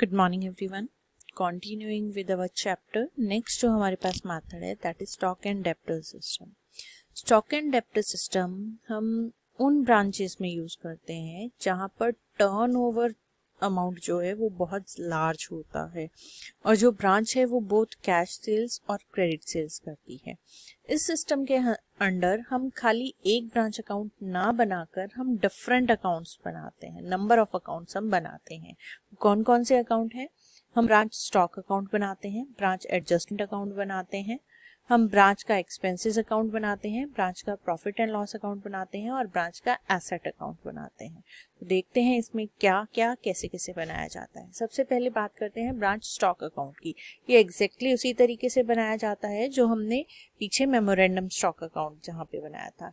Good morning everyone continuing with our chapter next जो हमारे पास मेथड है that is stock and debtor system stock and debtor system हम उन branches में यूज करते हैं जहाँ पर टर्नओवर अमाउंट जो है वो बहुत लार्ज होता है और जो ब्रांच है वो बोथ कैश सेल्स और क्रेडिट सेल्स करती है इस सिस्टम के अंडर हम खाली एक ब्रांच अकाउंट ना बनाकर हम डिफरेंट अकाउंट्स बनाते हैं नंबर ऑफ अकाउंट्स हम बनाते हैं कौन कौन से अकाउंट हैं हम ब्रांच स्टॉक अकाउंट बनाते हैं ब्रांच एडजस्टमेंट अकाउंट बनाते हैं हम ब्रांच का एक्सपेंसेस अकाउंट बनाते हैं ब्रांच का प्रॉफिट एंड लॉस अकाउंट बनाते हैं और ब्रांच का एसेट अकाउंट बनाते हैं तो देखते हैं इसमें क्या क्या कैसे कैसे बनाया जाता है सबसे पहले बात करते हैं ब्रांच स्टॉक अकाउंट की ये एग्जैक्टली exactly उसी तरीके से बनाया जाता है जो हमने पीछे मेमोरेंडम स्टॉक अकाउंट जहाँ पे बनाया था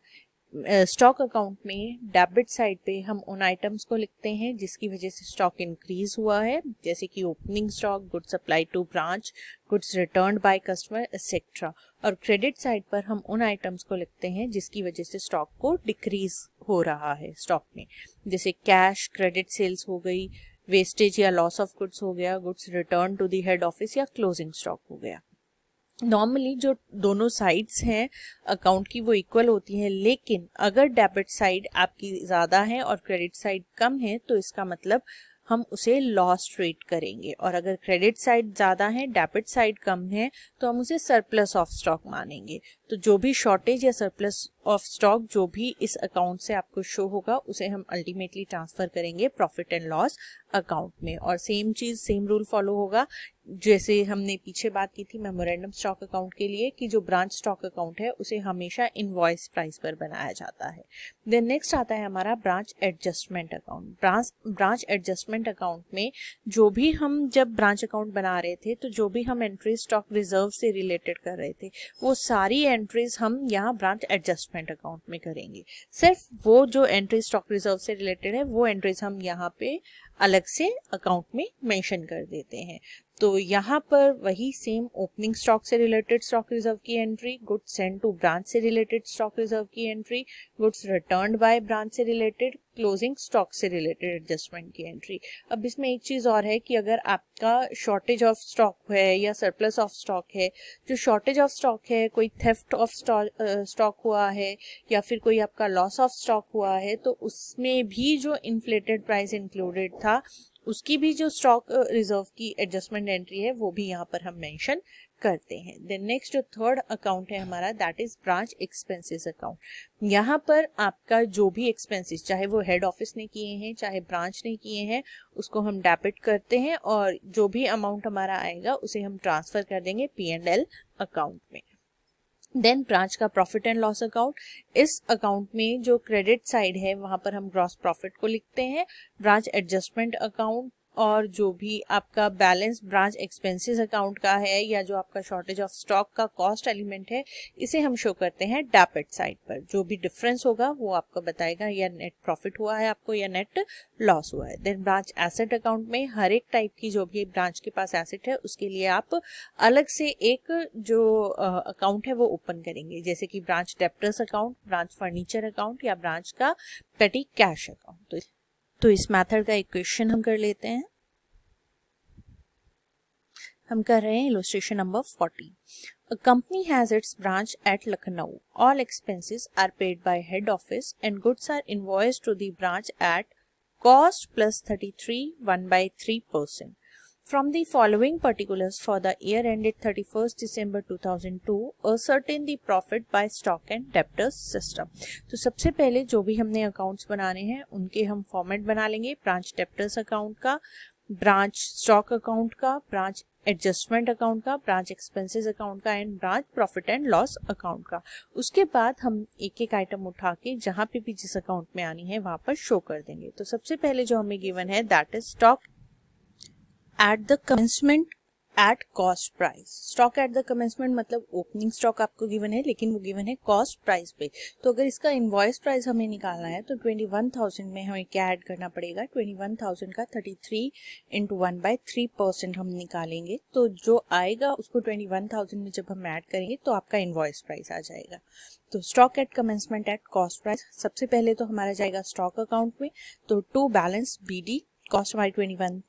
स्टॉक अकाउंट में डेबिट साइड पे हम उन आइटम्स को लिखते हैं जिसकी वजह से स्टॉक इंक्रीज हुआ है जैसे कि opening stock good supply to branch goods return by customer etcetera और क्रेडिट साइड पर हम उन आइटम्स को लिखते हैं जिसकी वजह से स्टॉक को डिक्रीज हो रहा है स्टॉक में जैसे कैश क्रेडिट सेल्स हो गई वेस्टेज या लॉस ऑफ गुड्स हो गया goods return to the head office या क्लोजिंग स्टॉक हो गया नॉर्मली जो दोनों साइड्स हैं अकाउंट की वो इक्वल होती हैं लेकिन अगर डेबिट साइड आपकी ज़्यादा है और क्रेडिट साइड कम है तो इसका मतलब हम उसे लॉस ट्रेड करेंगे और अगर क्रेडिट साइड ज़्यादा है डेबिट साइड कम है तो हम उसे सरप्लस ऑफ स्टॉक मानेंगे तो जो भी शॉर्टेज या सरप्लस ऑफ स्टॉक जो भी इस अकाउंट से आपको शो होगा उसे हम अल्टीमेटली ट्रांसफर करेंगे प्रॉफिट एंड लॉस अकाउंट में और सेम चीज सेम रूल फॉलो होगा जैसे हमने पीछे बात की थी मेमोरेंडम स्टॉक अकाउंट के लिए कि जो ब्रांच स्टॉक अकाउंट है उसे हमेशा इनवॉइस प्राइस पर बनाया जाता है देन नेक्स्ट आता है हमारा branch adjustment account branch branch adjustment account में जो भी हम जब ब्रांच अकाउंट बना रहे थे तो जो भी हम एंट्री स्टॉक रिजर्व से रिलेटेड कर रहे थे वो सारी एंट्री एंट्रीज हम यहाँ ब्रांच एडजस्टमेंट अकाउंट में करेंगे सिर्फ वो जो एंट्री स्टॉक रिजर्व से रिलेटेड है वो एंट्रीज हम यहाँ पे अलग से अकाउंट में मेंशन कर देते हैं तो यहाँ पर वही सेम ओपनिंग स्टॉक से रिलेटेड स्टॉक रिजर्व की entry goods send to branch से रिलेटेड स्टॉक रिजर्व की entry goods return by branch से रिलेटेड क्लोजिंग स्टॉक से रिलेटेड एडजस्टमेंट की एंट्री अब इसमें एक चीज़ और है कि अगर आपका शॉर्टेज ऑफ स्टॉक है या सरप्लस ऑफ स्टॉक है जो शॉर्टेज ऑफ स्टॉक है कोई थेफ्ट ऑफ स्टॉक हुआ है या फिर कोई आपका लॉस ऑफ स्टॉक हुआ है तो उसमें भी जो इन्फ्लेटेड प्राइस इंक्लूडेड था उसकी भी जो स्टॉक रिजर्व uh, की एडजस्टमेंट एंट्री है वो भी यहाँ पर हम मेंशन करते हैं देन नेक्स्ट जो थर्ड अकाउंट है हमारा that is branch expenses account यहाँ पर आपका जो भी एक्सपेंसेस चाहे वो हेड ऑफिस ने किए हैं चाहे ब्रांच ने किए हैं उसको हम डेबिट करते हैं और जो भी अमाउंट हमारा आएगा उसे हम ट्रांसफर कर देंगे पी एंड एल अकाउंट में देन ब्रांच का प्रॉफिट एंड लॉस अकाउंट इस अकाउंट में जो क्रेडिट साइड है वहां पर हम ग्रॉस प्रॉफिट को लिखते हैं ब्रांच एडजस्टमेंट अकाउंट और जो भी आपका बैलेंस ब्रांच एक्सपेंसेस अकाउंट का है या जो आपका शॉर्टेज ऑफ स्टॉक का कॉस्ट एलिमेंट है इसे हम शो करते हैं डेबिट साइड पर जो भी डिफरेंस होगा वो आपको बताएगा या नेट प्रॉफिट हुआ है आपको या नेट लॉस हुआ है देन ब्रांच एसेट अकाउंट में हर एक टाइप की जो भी ब्रांच के पास एसेट है उसके लिए आप अलग से एक जो अकाउंट है वो ओपन करेंगे जैसे कि branch debtors account branch furniture account या ब्रांच का पेटी कैश अकाउंट तो तो इस मेथड का इक्वेशन हम कर लेते हैं हम कर रहे हैं illustration number forty a company has its branch at Lucknow all expenses are paid by head office and goods are invoice to the branch at cost plus thirty three one by three percent From the following particulars for the year ended 31st December 2002, ascertain the profit by stock and debtors system. तो सबसे पहले जो भी हमने accounts बनाने हैं उनके हम format बना लेंगे branch debtors account का branch stock account का branch एडजस्टमेंट अकाउंट का ब्रांच एक्सपेंसेस अकाउंट का and branch profit and loss account का उसके बाद हम एक एक आइटम उठा के जहाँ पे भी जिस अकाउंट में आनी है वहाँ पर शो कर देंगे तो सबसे पहले जो हमें गिवन है that is stock at the commencement at cost price stock at the commencement मतलब ओपनिंग स्टॉक आपको गिवन है लेकिन वो गिवन है कॉस्ट प्राइस पे तो अगर इसका इन्वॉइस प्राइस हमें निकालना है तो ट्वेंटी वन थाउजेंड में हमें क्या ऐड करना पड़ेगा ट्वेंटी वन थाउजेंड का thirty three into one by three percent हम निकालेंगे तो जो आएगा उसको ट्वेंटी वन थाउजेंड में जब हम ऐड करेंगे तो आपका इन्वॉइस प्राइस आ जाएगा तो stock at commencement at cost price सबसे पहले तो हमारा जाएगा स्टॉक अकाउंट में तो to balance B D cost हमारी ट्वेंटी वन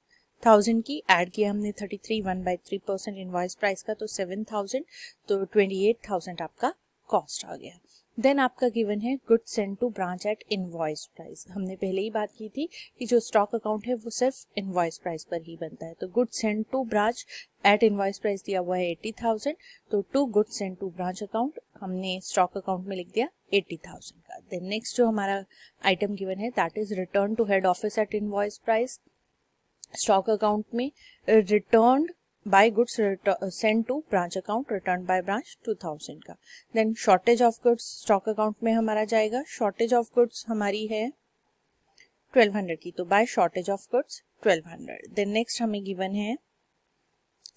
थाउजेंड की ऐड किया हमने thirty three one by three percent invoice price का तो सेवन थाउजेंड तो ट्वेंटी एट थाउजेंड आपका कॉस्ट आ गया देन आपका गिवन है good send to branch at invoice price हमने पहले ही बात की थी कि जो स्टॉक अकाउंट है वो सिर्फ इनवॉइस प्राइस पर ही बनता है तो good send to branch at invoice price दिया हुआ है एट्टी थाउजेंड तो to good send to branch account हमने स्टॉक अकाउंट में लिख दिया एट्टी थाउजेंड का देन नेक्स्ट जो हमारा आइटम गिवन है that is return to head office at invoice price stock account में return by goods send to branch account return by branch 2000 का then shortage of goods stock account में हमारा जाएगा shortage of goods हमारी है 1200 की तो by shortage of goods 1200 then next हमें गिवन है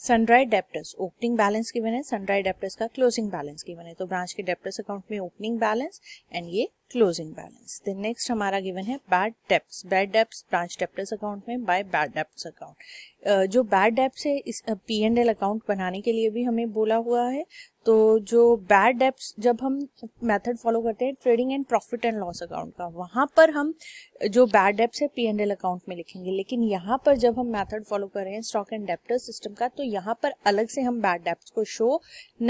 sundry debtors opening balance given है सनड्राई डेप्टर्स का क्लोजिंग बैलेंस गिवन है तो ब्रांच के डेप्टर्स अकाउंट में ओपनिंग बैलेंस एंड ये क्लोजिंग बैलेंस देन नेक्स्ट हमारा गिवन है bad debts bad debts branch debtors account में बाय बैड डेप्स अकाउंट जो बैड डेप्स है इस पी एंड एल अकाउंट बनाने के लिए भी हमें बोला हुआ है तो जो बैड डेप्स जब हम मेथड फॉलो करते हैं trading and profit and loss account का वहाँ पर हम जो बैड डेप्स है पी एंड एल अकाउंट में लिखेंगे लेकिन यहाँ पर जब हम मेथड फॉलो कर रहे हैं स्टॉक एंड डेप्टर सिस्टम का तो यहाँ पर अलग से हम बैड डेप्स को शो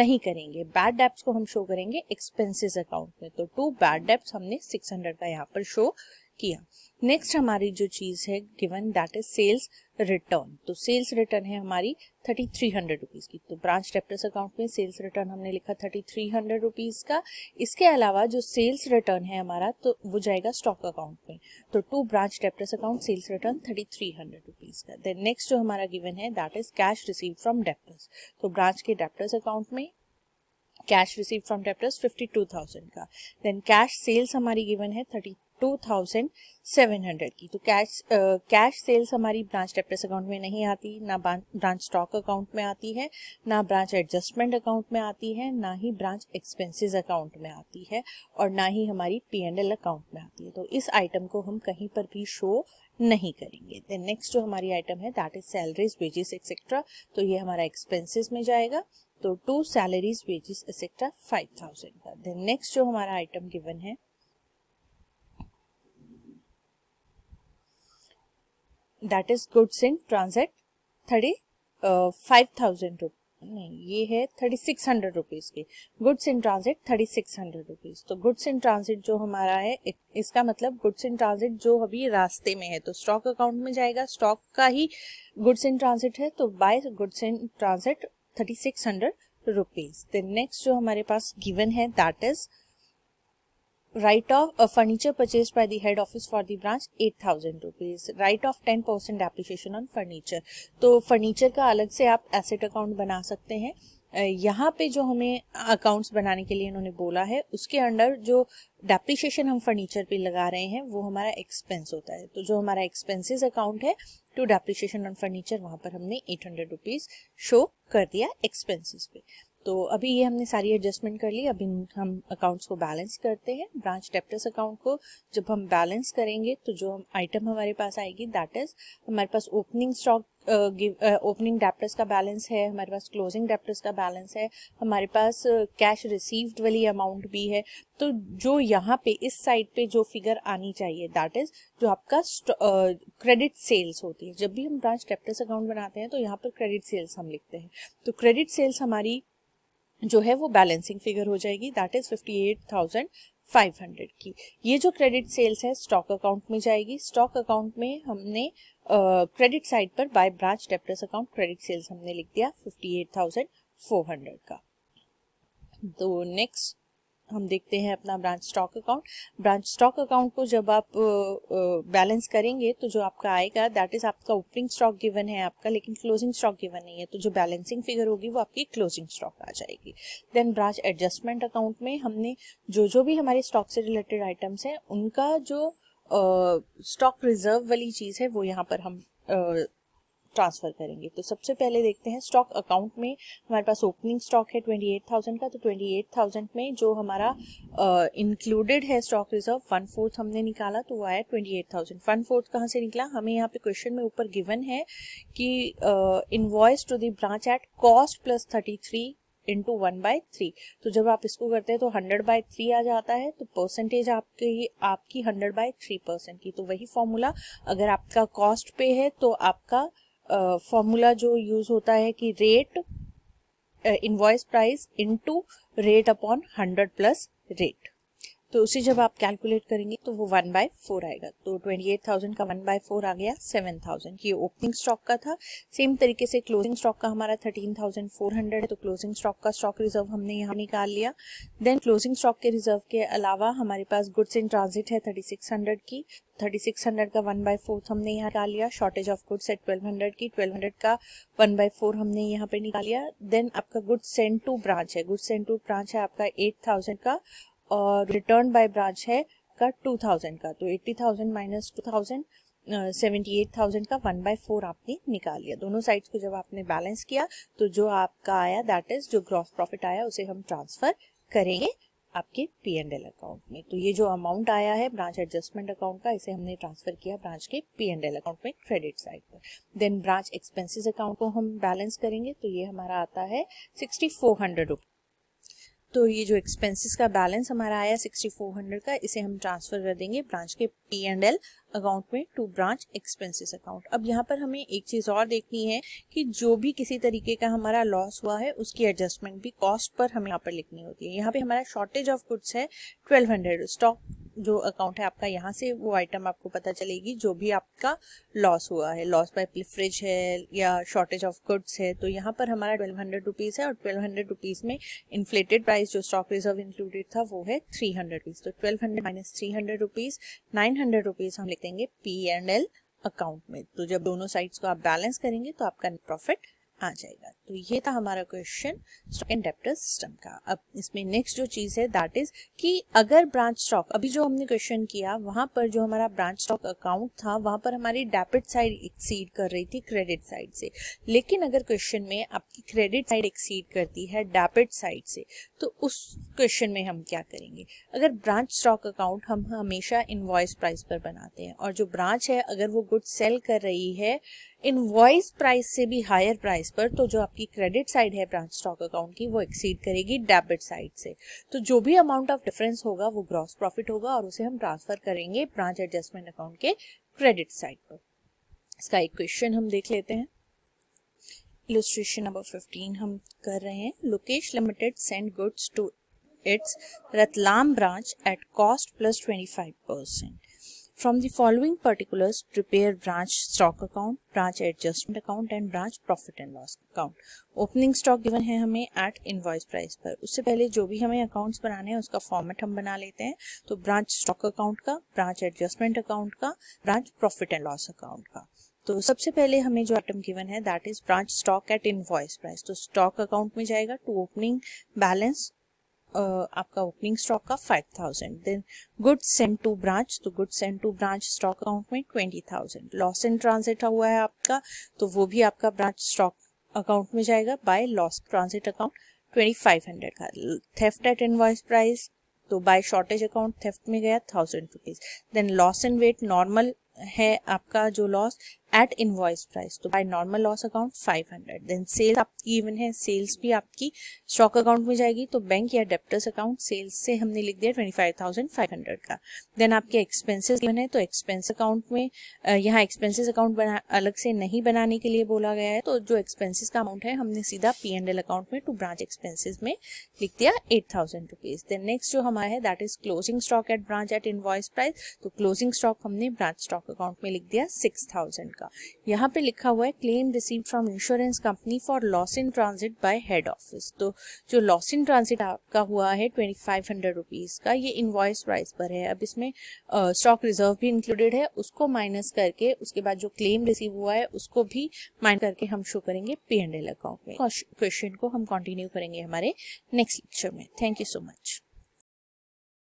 नहीं करेंगे बैड डेप्स को हम शो करेंगे एक्सपेंसिस अकाउंट में तो टू बैड डेप्स ग्राफ्स हमने 600 का यहाँ पर शो किया नेक्स्ट हमारी जो चीज है given that is sales return तो सेल्स रिटर्न है हमारी थर्टी थ्री हंड्रेड रुपीज की तो ब्रांच डेप्टर्स अकाउंट में सेल्स रिटर्न हमने लिखा थर्टी थ्री हंड्रेड रुपीज का इसके अलावा जो सेल्स रिटर्न है हमारा तो वो जाएगा स्टॉक अकाउंट में तो to branch debtors account sales return thirty three hundred rupees का देन नेक्स्ट जो हमारा गिवन है that is cash receive from debtors तो ब्रांच के डेप्टर्स अकाउंट में कैश रिसीव फ्रॉम डेप्टर्स 52,000 का देन कैश सेल्स हमारी गिवन है 32,700 की तो कैश कैश सेल्स हमारी ब्रांच डेप्टर्स अकाउंट में नहीं आती ना ब्रांच स्टॉक अकाउंट में आती है ना ब्रांच एडजस्टमेंट अकाउंट में आती है ना ही ब्रांच एक्सपेंसेस अकाउंट में आती है और ना ही हमारी पी एंड एल अकाउंट में आती है तो इस आइटम को हम कहीं पर भी शो नहीं करेंगे देन नेक्स्ट जो हमारी आइटम है that is salaries wages etcetera तो ये हमारा एक्सपेंसेस में जाएगा तो to salaries wages etcetera five thousand का देन नेक्स्ट जो हमारा आइटम गिवन है that is goods in transit thirty five thousand rupees नहीं ये है थर्टी सिक्स हंड्रेड रुपीज़ के goods in transit thirty six hundred rupees तो गुड्स इन ट्रांजिट जो हमारा है इसका मतलब गुड्स इन ट्रांजिट जो अभी रास्ते में है तो स्टॉक अकाउंट में जाएगा स्टॉक का ही गुड्स इन ट्रांजिट है तो by goods in transit thirty six hundred rupees next जो हमारे पास गिवन है that is write off furniture purchase by the head office for the branch eight thousand rupees write off ten percent application on furniture तो furniture का अलग से आप asset account बना सकते हैं यहाँ पे जो हमें अकाउंट्स बनाने के लिए इन्होंने बोला है उसके अंडर जो डेप्रिशिएशन हम फर्नीचर पे लगा रहे हैं वो हमारा एक्सपेंस होता है तो जो हमारा एक्सपेंसेस अकाउंट है टू डेप्रिशिएशन ऑन फर्नीचर वहाँ पर हमने एट हंड्रेड रुपीज़ शो कर दिया एक्सपेंसेस पे तो अभी ये हमने सारी एडजस्टमेंट कर ली अभी हम अकाउंट्स को बैलेंस करते हैं ब्रांच डेप्टर्स अकाउंट को जब हम बैलेंस करेंगे तो जो हम आइटम हमारे पास आएगी दैट इज हमारे पास ओपनिंग स्टॉक ओपनिंग डेप्टर्स का बैलेंस है हमारे पास क्लोजिंग डेप्टर्स का बैलेंस है हमारे पास कैश रिसीव्ड वाली अमाउंट भी है तो जो यहाँ पे इस साइड पे जो फिगर आनी चाहिए दैट इज जो आपका क्रेडिट सेल्स uh, होती है जब भी हम ब्रांच डेप्टर्स अकाउंट बनाते हैं तो यहाँ पर क्रेडिट सेल्स हम लिखते हैं तो क्रेडिट सेल्स हमारी जो है वो बैलेंसिंग फिगर हो जाएगी that is fifty eight thousand five hundred की ये जो क्रेडिट सेल्स है स्टॉक अकाउंट में जाएगी स्टॉक अकाउंट में हमने क्रेडिट uh, साइड पर by branch debtors account credit sales हमने लिख दिया fifty eight thousand four hundred का तो नेक्स्ट हम देखते हैं अपना branch stock account branch stock account को जब आप बैलेंस करेंगे तो जो आपका आएगा दैट इज आपका ओपनिंग स्टॉक गिवन है आपका लेकिन क्लोजिंग स्टॉक गिवन नहीं है तो जो बैलेंसिंग फिगर होगी वो आपकी क्लोजिंग स्टॉक आ जाएगी देन ब्रांच एडजस्टमेंट अकाउंट में हमने जो जो भी हमारे स्टॉक से रिलेटेड आइटम्स हैं उनका जो स्टॉक रिजर्व वाली चीज़ है वो यहाँ पर हम ट्रांसफर करेंगे तो सबसे पहले देखते हैं स्टॉक अकाउंट में हमारे पास ओपनिंग स्टॉक है ट्वेंटी एट थाउजेंड का तो ट्वेंटी एट थाउजेंड में जो हमारा इंक्लूडेड uh, है स्टॉक रिजर्व वन फोर्थ हमने निकाला तो वो आया twenty eight thousand one fourth कहाँ से निकला हमें यहाँ पे क्वेश्चन में ऊपर गिवन है कि invoice to the branch at cost plus thirty three into one by three तो जब आप इसको करते हैं तो हंड्रेड बाई थ्री आ जाता है तो परसेंटेज आपकी आपकी हंड्रेड बाई थ्री परसेंट की तो वही फॉर्मूला अगर आपका कॉस्ट पे है तो आपका फॉर्मूला जो यूज होता है कि rate invoice price into rate upon hundred plus rate तो उसे जब आप कैलकुलेट करेंगे तो वो वन बाय फोर आएगा तो ट्वेंटी एट थाउजेंड का वन बाय फोर आ गया सेवन थाउजेंड ये ओपनिंग स्टॉक का था सेम तरीके से क्लोजिंग स्टॉक का हमारा थर्टीन थाउजेंड फोर हंड्रेड है तो क्लोजिंग स्टॉक का स्टॉक रिजर्व हमने यहाँ निकाल लिया देन क्लोजिंग स्टॉक के रिजर्व के अलावा हमारे पास गुड्स इन ट्रांजिट है थर्टी सिक्स हंड्रेड की थर्टी सिक्स हंड्रेड का वन बाय फोर्थ हमने यहाँ निकाल लिया शॉर्टेज ऑफ गुड्स है ट्वेल्व हंड्रेड की ट्वेल्व हंड्रेड का वन बाय फोर हमने यहाँ पे निकाल लिया देन आपका गुड सेंड टू ब्रांच है गुड सेंड टू ब्रांच है आपका एट थाउजेंड का और रिटर्न बाय ब्रांच है का टू थाउजेंड का तो eighty thousand minus two thousand seventy eight thousand का वन बाय फोर आपने निकाल लिया दोनों साइड्स को जब आपने बैलेंस किया तो जो आपका आया दैट इज जो ग्रॉस प्रॉफिट आया उसे हम ट्रांसफर करेंगे आपके पी एंड एल अकाउंट में तो ये जो अमाउंट आया है ब्रांच एडजस्टमेंट अकाउंट का इसे हमने ट्रांसफर किया ब्रांच के पी एंड एल अकाउंट में क्रेडिट साइड पर देन ब्रांच एक्सपेंसेस अकाउंट को हम बैलेंस करेंगे तो ये हमारा आता है सिक्सटी फोर हंड्रेड तो ये जो एक्सपेंसेस का बैलेंस हमारा आया 6400 का इसे हम ट्रांसफ़र कर देंगे ब्रांच के पी एंड एल अकाउंट में टू ब्रांच एक्सपेंसेस अकाउंट अब यहाँ पर हमें एक चीज़ और देखनी है कि जो भी किसी तरीके का हमारा लॉस हुआ है उसकी एडजस्टमेंट भी कॉस्ट पर हमें यहाँ पर लिखनी होती है यहाँ पे हमारा शॉर्टेज ऑफ गुड्स है 1200 स्टॉक जो अकाउंट है आपका यहाँ से वो आइटम आपको पता चलेगी जो भी आपका लॉस हुआ है लॉस बाय फ्रिज है या शॉर्टेज ऑफ गुड्स है तो यहाँ पर हमारा ट्वेल्व हंड्रेड रुपीज़ है और ट्वेल्व हंड्रेड रुपीज़ में इन्फ्लेटेड प्राइस जो स्टॉक रिजर्व इंक्लूडेड था वो है थ्री हंड्रेड रुपीज़ तो twelve hundred minus three hundred rupees nine hundred rupees हम लिखेंगे पी एंड एल अकाउंट में तो जब दोनों साइड्स को आप बैलेंस करेंगे तो आपका प्रॉफिट आ जाएगा तो ये था हमारा question stock and debtor system का अब इसमें नेक्स्ट जो चीज़ है दैट इज कि अगर ब्रांच स्टॉक अभी जो हमने क्वेश्चन किया वहां पर जो हमारा ब्रांच स्टॉक अकाउंट था वहां पर हमारी डेबिट साइड एक्सीड कर रही थी क्रेडिट साइड से लेकिन अगर क्वेश्चन में आपकी क्रेडिट साइड एक्सीड करती है डेबिट साइड से तो उस क्वेश्चन में हम क्या करेंगे अगर ब्रांच स्टॉक अकाउंट हम हमेशा इन्वॉइस प्राइस पर बनाते हैं और जो ब्रांच है अगर वो गुड सेल कर रही है इनवॉइस प्राइस से भी हायर प्राइस पर तो जो आपकी क्रेडिट साइड है ब्रांच स्टॉक अकाउंट की वो एक्सीड करेगी डेबिट साइड से तो जो भी अमाउंट ऑफ डिफरेंस होगा वो ग्रॉस प्रॉफिट होगा और उसे हम ट्रांसफर करेंगे ब्रांच एडजस्टमेंट अकाउंट के क्रेडिट साइड पर इसका एक क्वेश्चन हम देख लेते हैं इलस्ट्रेशन नंबर 15 हम कर रहे हैं Lokesh limited send goods to its Ratlam branch at cost plus 25 percent From the following particulars, prepare branch stock account, branch adjustment account and branch profit and loss account. Opening stock given है हमें at invoice price पर उससे पहले जो भी हमें accounts बनाने हैं उसका format हम बना लेते हैं तो branch stock account का branch adjustment account का branch profit and loss account का तो सबसे पहले हमें जो आइटम गिवन है that is branch stock at invoice price तो स्टॉक अकाउंट में जाएगा टू ओपनिंग बैलेंस आपका ओपनिंग स्टॉक का five thousand then good send to branch तो good send to branch stock account में twenty thousand loss in transit हुआ है आपका तो वो भी आपका ब्रांच स्टॉक अकाउंट में जाएगा by loss transit account twenty five hundred का थेफ्ट एट इनवॉइस प्राइस तो बाय शॉर्टेज अकाउंट थेफ्ट में गया thousand rupees then loss in weight normal है आपका जो लॉस एट इनवॉइस प्राइस तो by normal loss account 500 then sales आपकी even है सेल्स भी आपकी स्टॉक अकाउंट में जाएगी तो बैंक या डेप्टर्स अकाउंट सेल्स से हमने लिख दिया 25,500 का देन आपके एक्सपेंसेस इवन है तो एक्सपेंस अकाउंट में यहाँ एक्सपेंसेस अकाउंट अलग से नहीं बनाने के लिए बोला गया है तो जो एक्सपेंसिस का अमाउंट है हमने सीधा पी एंड एल अकाउंट में टू ब्रांच एक्सपेंसिस में लिख दिया eight thousand rupees then next जो हमारा है that is closing stock at branch at invoice price तो क्लोजिंग स्टॉक हमने ब्रांच स्टॉक अकाउंट में लिख दिया सिक्स थाउजेंड का होगा यहाँ पे लिखा हुआ है claim receive from insurance company for loss in transit by head office तो जो लॉस इन ट्रांजिट आपका हुआ है ट्वेंटी फाइव हंड्रेड रुपीज़ का ये इन्वॉइस प्राइस पर है अब इसमें स्टॉक रिजर्व भी इंक्लूडेड है उसको माइनस करके उसके बाद जो क्लेम रिसीव हुआ है उसको भी माइनस करके हम शो करेंगे पी एंड एल अकाउंट में क्वेश्चन को हम कंटिन्यू करेंगे हमारे नेक्स्ट लेक्चर में थैंक यू सो मच